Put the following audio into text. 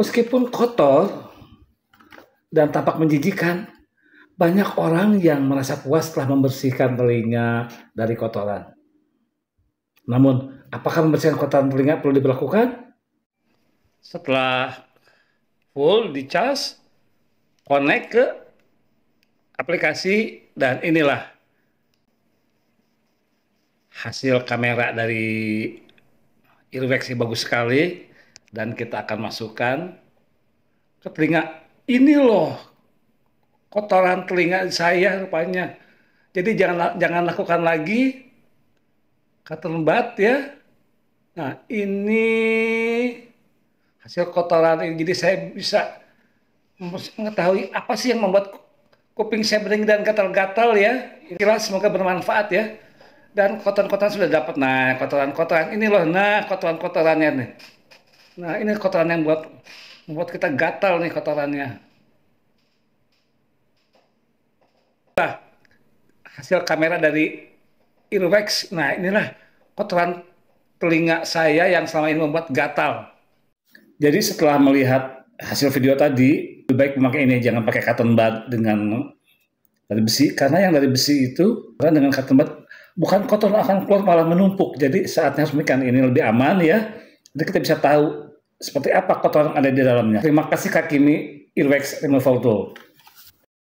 Meskipun kotor dan tampak menjijikan, banyak orang yang merasa puas telah membersihkan telinga dari kotoran. Namun, apakah membersihkan kotoran telinga perlu diberlakukan? Setelah full di charge, connect ke aplikasi dan inilah hasil kamera dari Irvex bagus sekali dan kita akan masukkan ke telinga ini loh kotoran telinga saya rupanya jadi jangan jangan lakukan lagi kata lembat ya nah ini hasil kotoran ini jadi saya bisa mengetahui apa sih yang membuat kuping saya bering dan gatal-gatal ya kira semoga bermanfaat ya dan kotoran-kotoran sudah dapat nah kotoran-kotoran ini loh nah kotoran-kotorannya nih Nah ini kotoran yang buat membuat kita gatal nih kotorannya. Nah, hasil kamera dari Irwex. Nah inilah kotoran telinga saya yang selama ini membuat gatal. Jadi setelah melihat hasil video tadi, lebih baik memakai ini, jangan pakai cotton bud dengan dari besi, karena yang dari besi itu kan dengan cotton bud bukan kotor akan keluar malah menumpuk. Jadi saatnya harus ini lebih aman ya. Jadi kita bisa tahu seperti apa kotoran yang ada di dalamnya. Terima kasih Kak Kimi, Irwex Removal Tool.